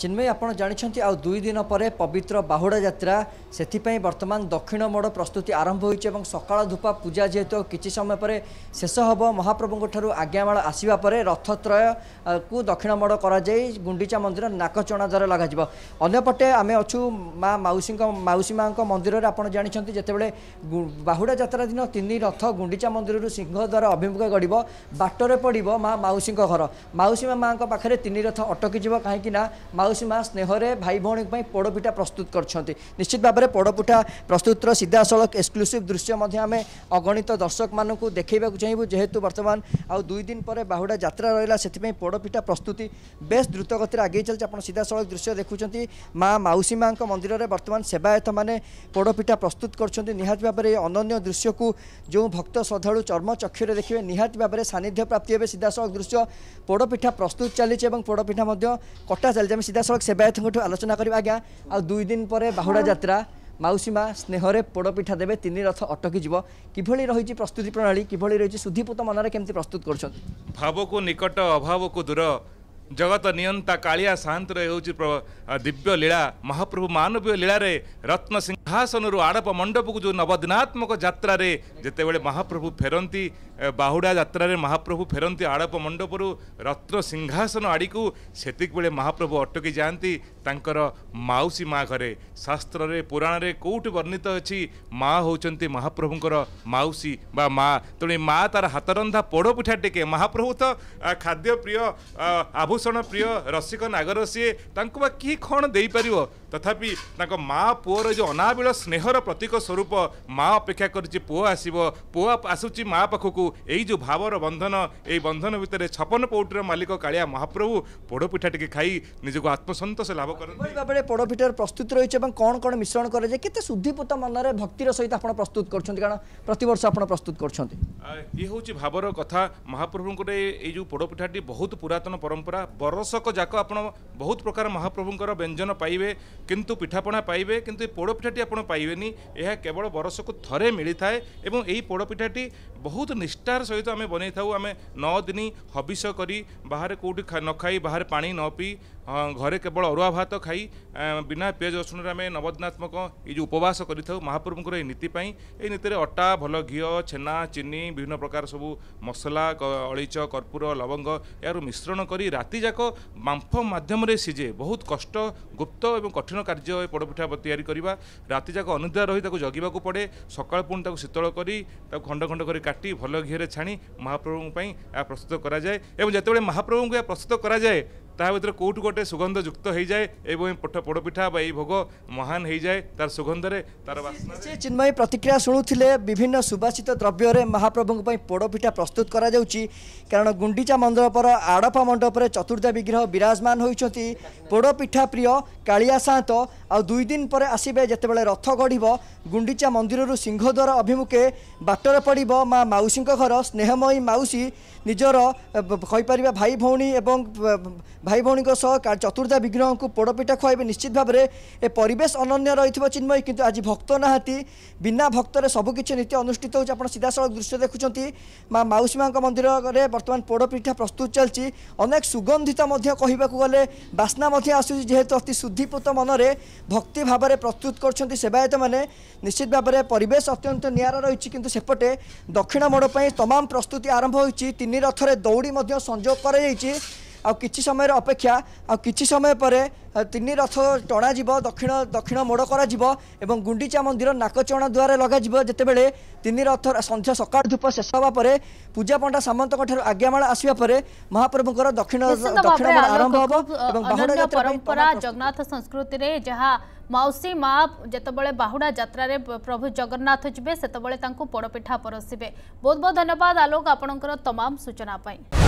ଚିନ୍ମୟ ଆପଣ ଜାଣିଛନ୍ତି ଆଉ ଦୁଇ ଦିନ ପରେ ପବିତ୍ର ବାହୁଡ଼ା ଯାତ୍ରା ସେଥିପାଇଁ ବର୍ତ୍ତମାନ ଦକ୍ଷିଣ ମୋଡ଼ ପ୍ରସ୍ତୁତି ଆରମ୍ଭ ହୋଇଛି ଏବଂ ସକାଳ ଧୂପା ପୂଜା ଯେହେତୁ କିଛି ସମୟ ପରେ ଶେଷ ହେବ ମହାପ୍ରଭୁଙ୍କଠାରୁ ଆଜ୍ଞାମାଳ ଆସିବା ପରେ ରଥତ୍ରୟକୁ ଦକ୍ଷିଣ ମୋଡ଼ କରାଯାଇ ଗୁଣ୍ଡିଚା ମନ୍ଦିର ନାକଚଣା ଦ୍ୱାରା ଲଗାଯିବ ଅନ୍ୟପଟେ ଆମେ ଅଛୁ ମା ମାଉସୀଙ୍କ ମାଉସୀ ମାଙ୍କ ମନ୍ଦିରରେ ଆପଣ ଜାଣିଛନ୍ତି ଯେତେବେଳେ ବାହୁଡ଼ା ଯାତ୍ରା ଦିନ ତିନି ରଥ ଗୁଣ୍ଡିଚା ମନ୍ଦିରରୁ ସିଂହଦ୍ୱାର ଅଭିମୁଖ ଗଡ଼ିବ ବାଟରେ ପଡ଼ିବ ମା ମାଉସୀଙ୍କ ଘର ମାଉସୀ ମାଙ୍କ ପାଖରେ ତିନି ରଥ ଅଟକିଯିବ କାହିଁକି ନା ମାଉସୀ ମା ସ୍ନେହରେ ଭାଇ ଭଉଣୀଙ୍କ ପାଇଁ ପୋଡ଼ପିଠା ପ୍ରସ୍ତୁତ କରିଛନ୍ତି ନିଶ୍ଚିତ ଭାବରେ ପୋଡ଼ପିଠା ପ୍ରସ୍ତୁତର ସିଧାସଳଖ ଏକ୍ସକ୍ଲୁସିଭ୍ ଦୃଶ୍ୟ ମଧ୍ୟ ଆମେ ଅଗଣିତ ଦର୍ଶକମାନଙ୍କୁ ଦେଖାଇବାକୁ ଚାହିଁବୁ ଯେହେତୁ ବର୍ତ୍ତମାନ ଆଉ ଦୁଇ ଦିନ ପରେ ବାହୁଡ଼ା ଯାତ୍ରା ରହିଲା ସେଥିପାଇଁ ପୋଡ଼ପିଠା ପ୍ରସ୍ତୁତି ବେଶ୍ ଦ୍ରୁତଗତିରେ ଆଗେଇ ଚାଲିଛି ଆପଣ ସିଧାସଳଖ ଦୃଶ୍ୟ ଦେଖୁଛନ୍ତି ମା ମାଉସୀ ମାଙ୍କ ମନ୍ଦିରରେ ବର୍ତ୍ତମାନ ସେବାୟତମାନେ ପୋଡ଼ପିଠା ପ୍ରସ୍ତୁତ କରୁଛନ୍ତି ନିହାତି ଭାବରେ ଏ ଅନନ୍ୟ ଦୃଶ୍ୟକୁ ଯେଉଁ ଭକ୍ତ ଶ୍ରଦ୍ଧାଳୁ ଚର୍ମଚକ୍ଷୁରେ ଦେଖିବେ ନିହାତି ଭାବରେ ସାନ୍ନିଧ୍ୟ ପ୍ରାପ୍ତି ହେବେ ସିଧାସଳଖ ଦୃଶ୍ୟ ପୋଡ଼ପିଠା ପ୍ରସ୍ତୁତ ଚାଲିଛି ଏବଂ ପୋଡ଼ପିଠା ମଧ୍ୟ କଟା ଚାଲିଛି আমি সিধাসলখ সেবায়তଙ୍କଠୁ ଆଲୋଚନା କରିବା ଆଜ୍ଞା ଆଉ ଦୁଇ ଦିନ ପରେ ବାହୁଡ଼ା ଯାତ୍ରା ମାଉସୀ ମା ସ୍ନେହରେ ପୋଡ଼ପିଠା ଦେବେ ତିନି ରଥ ଅଟକି ଯିବ କିଭଳି ରହିଛି ପ୍ରସ୍ତୁତି ପ୍ରଣାଳୀ କିଭଳି ରହିଛି ସୁଧିପୂତ ମନରେ କେମିତି ପ୍ରସ୍ତୁତ କରୁଛନ୍ତି ଭାବକୁ ନିକଟ ଅଭାବକୁ ଦୂର ଜଗତ ନିୟନ୍ତା କାଳିଆ ସାହାନ୍ତର ହେଉଛି ଦିବ୍ୟ ଲୀଳା ମହାପ୍ରଭୁ ମାନବୀୟ ଲୀଳାରେ ରତ୍ନ ସିଂହାସନରୁ ଆଡ଼ପ ମଣ୍ଡପକୁ ଯେଉଁ ନବଦିନାତ୍ମକ ଯାତ୍ରାରେ ଯେତେବେଳେ ମହାପ୍ରଭୁ ଫେରନ୍ତି ବାହୁଡ଼ା ଯାତ୍ରାରେ ମହାପ୍ରଭୁ ଫେରନ୍ତି ଆଡ଼ପ ମଣ୍ଡପରୁ ରତ୍ନ ସିଂହାସନ ଆଡ଼ିକୁ ସେତିକିବେଳେ ମହାପ୍ରଭୁ ଅଟକି ଯାଆନ୍ତି ତାଙ୍କର ମାଉସୀ ମା ଘରେ ଶାସ୍ତ୍ରରେ ପୁରାଣରେ କେଉଁଠି ବର୍ଣ୍ଣିତ ଅଛି ମା ହେଉଛନ୍ତି ମହାପ୍ରଭୁଙ୍କର ମାଉସୀ ବା ମା ତେଣୁ ମା ତାର ହାତରନ୍ଧା ପୋଡ଼ପିଠା ଟେକେ ମହାପ୍ରଭୁ ତ ଖାଦ୍ୟ ପ୍ରିୟ ଆଭୁ ଆଭୂଷଣ ପ୍ରିୟ ରସିକ ନାଗର ସିଏ ତାଙ୍କୁ ବା କି କ'ଣ ଦେଇପାରିବ ତଥାପି ତାଙ୍କ ମା' ପୁଅର ଯେଉଁ ଅନାବିଳ ସ୍ନେହର ପ୍ରତୀକ ସ୍ୱରୂପ ମା' ଅପେକ୍ଷା କରିଛି ପୁଅ ଆସିବ ପୁଅ ଆସୁଛି ମା' ପାଖକୁ ଏଇ ଯେଉଁ ଭାବର ବନ୍ଧନ ଏଇ ବନ୍ଧନ ଭିତରେ ଛପନ ପଉଟିର ମାଲିକ କାଳିଆ ମହାପ୍ରଭୁ ପୋଡ଼ପିଠା ଟିକେ ଖାଇ ନିଜକୁ ଆତ୍ମସନ୍ତୋଷ ଲାଭ କରନ୍ତି ଭାବରେ ପୋଡ଼ପିଠାର ପ୍ରସ୍ତୁତ ରହିଛି ଏବଂ କ'ଣ କ'ଣ ମିଶ୍ରଣ କରାଯାଏ କେତେ ଶୁଦ୍ଧିପୂତ ମନରେ ଭକ୍ତିର ସହିତ ଆପଣ ପ୍ରସ୍ତୁତ କରୁଛନ୍ତି କାରଣ ପ୍ରତିବର୍ଷ ଆପଣ ପ୍ରସ୍ତୁତ କରୁଛନ୍ତି ଇଏ ହେଉଛି ଭାବର କଥା ମହାପ୍ରଭୁଙ୍କର ଏଇ ଯେଉଁ ପୋଡ଼ପିଠାଟି ବହୁତ ପୁରାତନ ପରମ୍ପରା ବରଷକ ଯାକ ଆପଣ ବହୁତ ପ୍ରକାର ମହାପ୍ରଭୁଙ୍କର ବ୍ୟଞ୍ଜନ ପାଇବେ কিন্তু পিঠাপনা পাইবে কিন্তু এই পোড়পিঠাটি আপনার পাইবেনি ଏହା କେବଳ ବରଷକୁ ଥରେ ମିଳିଥାଏ ଏବଂ ଏହି ପୋଡ଼ପିଠାଟି ବହୁତ ନିଷ୍ଠାର ସହିତ ଆମେ ବନେଇଥାଉ ଆମେ ନଅ ଦିନ ହବିଷ କରି ବାହାରେ କେଉଁଠି ନ ଖାଇ ବାହାରେ ପାଣି ନ ପିଇ ଘରେ କେବଳ ଅରୁଆ ଭାତ ଖାଇ ବିନା ପିଆଜ ରସୁଣରେ ଆମେ ନବଦିନାତ୍ମକ ଏଇ ଯେଉଁ ଉପବାସ କରିଥାଉ ମହାପ୍ରଭୁଙ୍କର ଏହି ନୀତି ପାଇଁ ଏହି ନୀତିରେ ଅଟା ଭଲ ଘିଅ ଛେନା ଚିନି ବିଭିନ୍ନ ପ୍ରକାର ସବୁ ମସଲା ଅଳିଚ କର୍ପୂର ଲବଙ୍ଗ ଏହାର ମିଶ୍ରଣ କରି ରାତିଯାକ ବାମ୍ଫ ମାଧ୍ୟମରେ ସିଝେ ବହୁତ କଷ୍ଟ ଗୁପ୍ତ ଏବଂ କଠିନ কঠিন কার্য পোড়পিঠা তৈরি করা রাতিযাক অনুদ্রা রহি তাকে জগিবাক পড়ে সকাল পুঁ তাকে শীতল করে তাকে খণ্ড খণ্ড করে কাটি ভাল ঘিরে ছাড়ি মহাপ্রভুঙ্ প্রস্তুত করা যায় এবং যেতবে মহাপ্রভুঙ্ প্রস্তুত করা যায় ତାହା ଭିତରେ କେଉଁଠୁ ଗୋଟେ ସୁଗନ୍ଧ ଯୁକ୍ତ ହୋଇଯାଏ ଏବଂ ପୋଡ଼ପିଠା বা এই ভোগ মহান হয়ে যায় তার সুগন্ধরে তার চিন্ময়ী প্রতিক্রিয়া শুণুলে বিভিন্ন সুবাসিত দ্রব্যরে মহাপ্রভুঙ্ পোড়পিঠা প্রস্তুত করা যাচ্ছি কারণ গুণ্ডিচা মণ্ডপর আড়পা মণ্ডপরে চতুর্দা বিগ্রহ বিরাজমান হয়েছেন পোড়পিঠা প্রিয় কালিয়া সাঁত দুই দিন পরে আসবে যেতবে রথ গড়ব গুণ্ডিচা মন্দিরর সিংহদ্বার অভিমুখে বাটরে পড়ব মা মাউসী ঘর স্নেহময়ী মাউসী নিজর কইপার ভাই ভৌণী এবং ভাই ভৌণীঙ্ সহ চতুর্ধা বিগ্রহ পোড়পিঠা খুয়াইবে নিশ্চিত ভাবে এ পরিবেশ অনন্য রয়েছে চিন্ময় কিন্তু আজ ভক্ত না বিনা ভক্তরে সবুকিছি নীতি অনুষ্ঠিত হচ্ছে আপনার সিধাসলখ দৃশ্য দেখুম মা মাউসী মা মন্দিরের বর্তমান পোড়পিঠা প্রস্তুত চলছে অনেক সুগন্ধিত কহবাক গেলে বাসনা আসুচি যেহেতু অতি শুদ্ধিপূত মনরে ভক্তি ভাবে প্রস্তুত করছেন সেবায়ত মানে নিশ্চিত ভাবে পরিবেশ অত্যন্ত নিয়ার রয়েছে কিন্তু সেপটে দক্ষিণ মোড়পাই তমাম প্রস্তুতি আরম্ভ হয়েছে তিন রথরে দৌড়ি সংযোগ করা যাই ଆଉ କିଛି ସମୟର ଅପେକ୍ଷା ଆଉ କିଛି ସମୟ ପରେ ତିନି ରଥ ଟଣାଯିବ ଦକ୍ଷିଣ ଦକ୍ଷିଣ ମୋଡ଼ କରାଯିବ ଏବଂ ଗୁଣ୍ଡିଚା ମନ୍ଦିର ନାକଚଣା ଦ୍ୱାରା ଲଗାଯିବ ଯେତେବେଳେ ତିନି ରଥ ସନ୍ଧ୍ୟା ସକାଳ ଧୂପ ଶେଷ ହେବା ପରେ ପୂଜା ପଣ୍ଡା ସାମନ୍ତଙ୍କ ଠାରୁ ଆଜ୍ଞାମାଳ ଆସିବା ପରେ ମହାପ୍ରଭୁଙ୍କର ଦକ୍ଷିଣ ଦକ୍ଷିଣ ଆରମ୍ଭ ହେବ ଏବଂ ପରମ୍ପରା ଜଗନ୍ନାଥ ସଂସ୍କୃତିରେ ଯାହା ମାଉସୀ ମା ଯେତେବେଳେ ବାହୁଡ଼ା ଯାତ୍ରାରେ ପ୍ରଭୁ ଜଗନ୍ନାଥ ଯିବେ ସେତେବେଳେ ତାଙ୍କୁ ପୋଡ଼ପିଠା ପରଶିବେ ବହୁତ ବହୁତ ଧନ୍ୟବାଦ ଆଲୋକ ଆପଣଙ୍କର ତମାମ ସୂଚନା ପାଇଁ